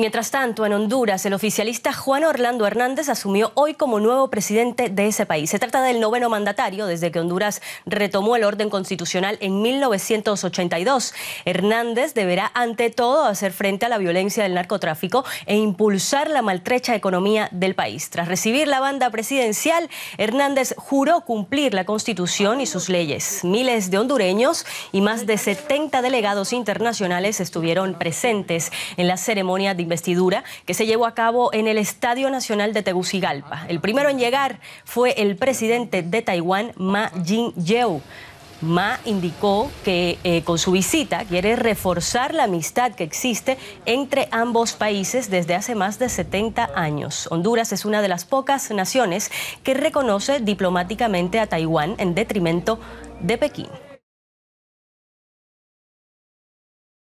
Mientras tanto, en Honduras, el oficialista Juan Orlando Hernández asumió hoy como nuevo presidente de ese país. Se trata del noveno mandatario desde que Honduras retomó el orden constitucional en 1982. Hernández deberá, ante todo, hacer frente a la violencia del narcotráfico e impulsar la maltrecha economía del país. Tras recibir la banda presidencial, Hernández juró cumplir la Constitución y sus leyes. Miles de hondureños y más de 70 delegados internacionales estuvieron presentes en la ceremonia de investidura que se llevó a cabo en el Estadio Nacional de Tegucigalpa. El primero en llegar fue el presidente de Taiwán, Ma Ying-jeou. Ma indicó que eh, con su visita quiere reforzar la amistad que existe entre ambos países desde hace más de 70 años. Honduras es una de las pocas naciones que reconoce diplomáticamente a Taiwán en detrimento de Pekín.